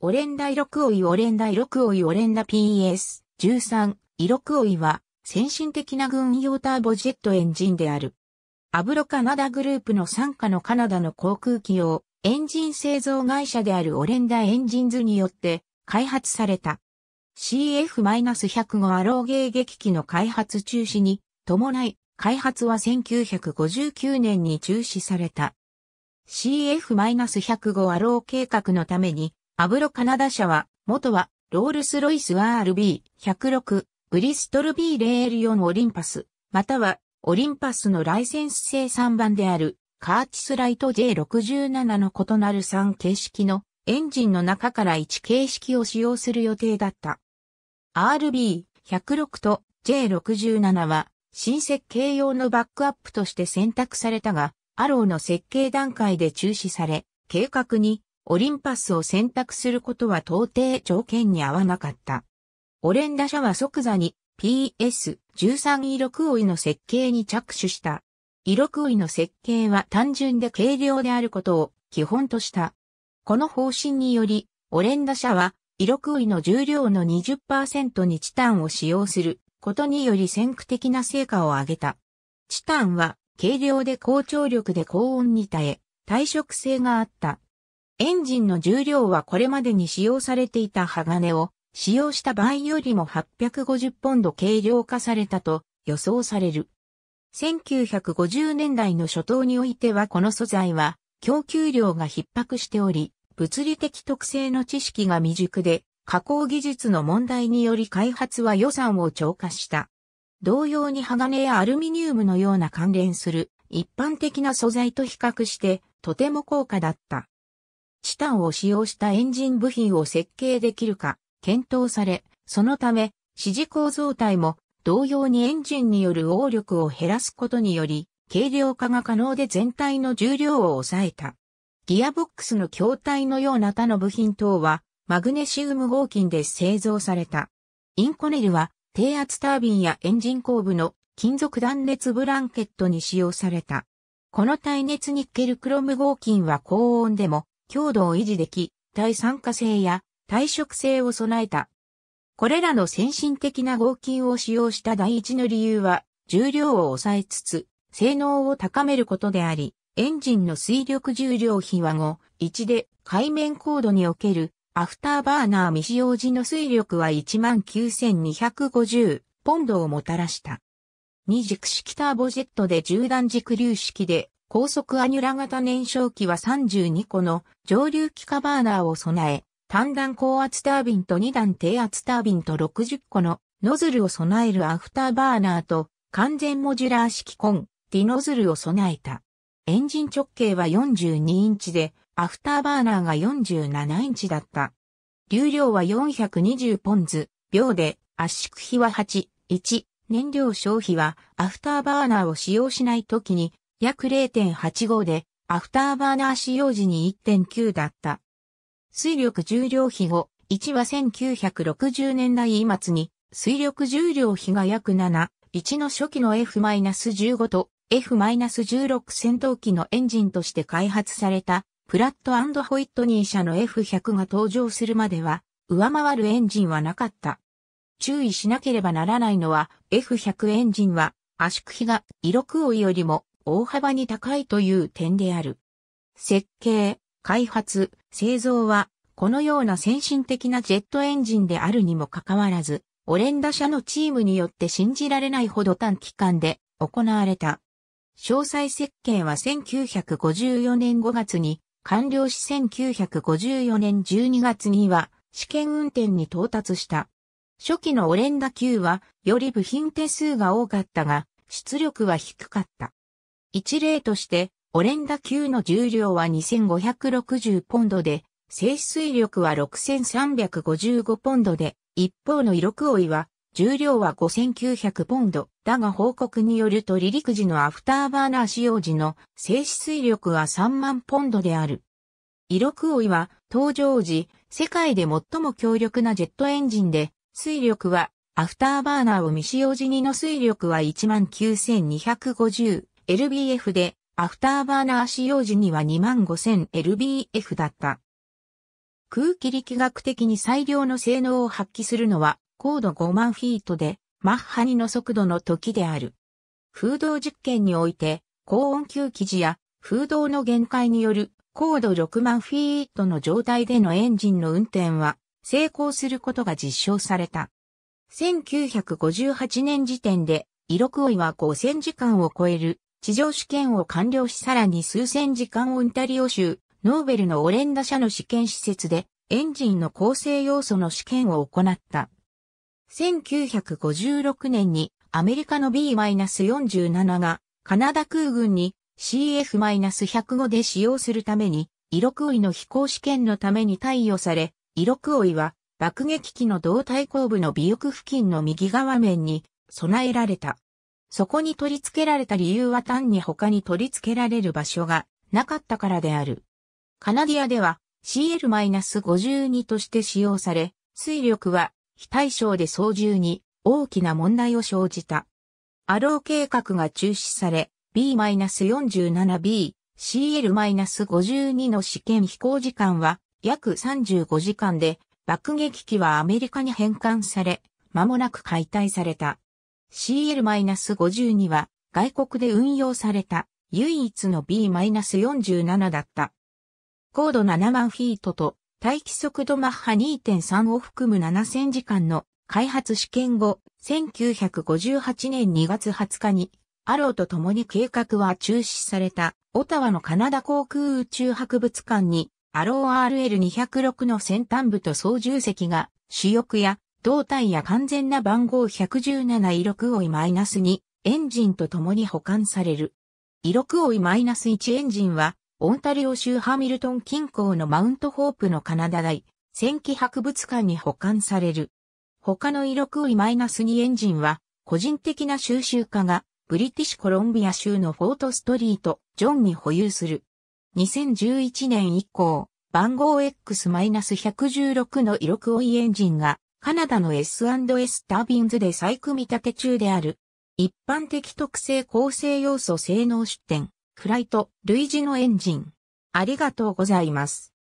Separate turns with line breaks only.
オレンダイロクオイオレンダイロクオイオレンダ PS13 イロクオイは先進的な軍用ターボジェットエンジンである。アブロカナダグループの傘下のカナダの航空機用エンジン製造会社であるオレンダエンジンズによって開発された。CF-105 アロー迎撃機の開発中止に伴い開発は1959年に中止された。CF-105 アロー計画のためにアブロカナダ社は、元は、ロールスロイス RB106、ブリストル b 0 4オリンパス、または、オリンパスのライセンス生産版である、カーチスライト J67 の異なる3形式のエンジンの中から1形式を使用する予定だった。RB106 と J67 は新設計用のバックアップとして選択されたが、アローの設計段階で中止され、計画にオリンパスを選択することは到底条件に合わなかった。オレンダ社は即座に PS13 イロクオイの設計に着手した。イロクオイの設計は単純で軽量であることを基本とした。この方針により、オレンダ社はイロクオイの重量の20%にチタンを使用することにより先駆的な成果を上げた。チタンは軽量で高張力で高温に耐え、耐食性があった。エンジンの重量はこれまでに使用されていた鋼を使用した場合よりも850ポンド軽量化されたと予想される。1950年代の初頭においてはこの素材は供給量が逼迫しており、物理的特性の知識が未熟で、加工技術の問題により開発は予算を超過した。同様に鋼やアルミニウムのような関連する一般的な素材と比較してとても高価だった。チタンを使用したエンジン部品を設計できるか検討され、そのため、支持構造体も同様にエンジンによる応力を減らすことにより、軽量化が可能で全体の重量を抑えた。ギアボックスの筐体のような他の部品等は、マグネシウム合金で製造された。インコネルは、低圧タービンやエンジン後部の金属断熱ブランケットに使用された。この耐熱ニッケルクロム合金は高温でも強度を維持でき、耐酸化性や耐食性を備えた。これらの先進的な合金を使用した第一の理由は、重量を抑えつつ、性能を高めることであり、エンジンの水力重量比は5、1で、海面高度におけるアフターバーナー未使用時の水力は19,250ポンドをもたらした。二軸式ターボジェットで縦断軸流式で高速アニュラ型燃焼機は32個の上流気化バーナーを備え、単段高圧タービンと2段低圧タービンと60個のノズルを備えるアフターバーナーと完全モジュラー式コン、ディノズルを備えた。エンジン直径は42インチで、アフターバーナーが47インチだった。流量は420ポンズ、秒で、圧縮比は8、1、燃料消費はアフターバーナーを使用しない時に約0.85で、アフターバーナー使用時に1.9だった。水力重量比後、1は1960年代末に、水力重量比が約7、1の初期の F-15 と F-16 戦闘機のエンジンとして開発された、プラットホイットニー社の F100 が登場するまでは、上回るエンジンはなかった。注意しなければならないのは、F100 エンジンは、圧縮比が色いよりも大幅に高いという点である。設計、開発、製造は、このような先進的なジェットエンジンであるにもかかわらず、オレンダ社のチームによって信じられないほど短期間で行われた。詳細設計は1954年5月に完了し1954年12月には試験運転に到達した。初期のオレンダ級はより部品手数が多かったが出力は低かった。一例として、オレンダ級の重量は2560ポンドで、静水力は6355ポンドで、一方の色クオイは、重量は5900ポンド。だが報告によると離陸時のアフターバーナー使用時の静止水力は3万ポンドである。色クオイは、登場時、世界で最も強力なジェットエンジンで、水力は、アフターバーナーを未使用時にの水力は19,250 LBF で、アフターバーナー使用時には 25000LBF だった。空気力学的に最良の性能を発揮するのは、高度5万フィートで、マッハ2の速度の時である。風洞実験において、高温球気時や風洞の限界による高度6万フィートの状態でのエンジンの運転は成功することが実証された。1958年時点で、イロクオイは5000時間を超える地上試験を完了しさらに数千時間オンタリオ州、ノーベルのオレンダ社の試験施設で、エンジンの構成要素の試験を行った。1956年にアメリカの B-47 がカナダ空軍に CF-105 で使用するために、イロクオイの飛行試験のために貸与され、イロクオイは爆撃機の胴体後部の尾翼付近の右側面に備えられた。そこに取り付けられた理由は単に他に取り付けられる場所がなかったからである。カナディアでは CL-52 として使用され、水力は非対称で操縦に大きな問題を生じた。アロー計画が中止され、B-47B、CL-52 の試験飛行時間は約35時間で、爆撃機はアメリカに返還され、間もなく解体された。CL-52 は外国で運用された唯一の B-47 だった。高度7万フィートと待機速度マッハ2.3を含む7000時間の開発試験後、1958年2月20日に、アローと共に計画は中止された、オタワのカナダ航空宇宙博物館に、アロー RL206 の先端部と操縦席が、主翼や胴体や完全な番号117イロクオイ -2 エンジンと共に保管される。イロクオイ -1 エンジンは、オンタリオ州ハミルトン近郊のマウントホープのカナダ大、戦記博物館に保管される。他のイロクオイ -2 エンジンは、個人的な収集家が、ブリティッシュコロンビア州のフォートストリート、ジョンに保有する。2011年以降、番号 X-116 のイロクオイエンジンがカナダの S&S タービンズで再組み立て中である。一般的特性構成要素性能出展、フライト、類似のエンジン。ありがとうございます。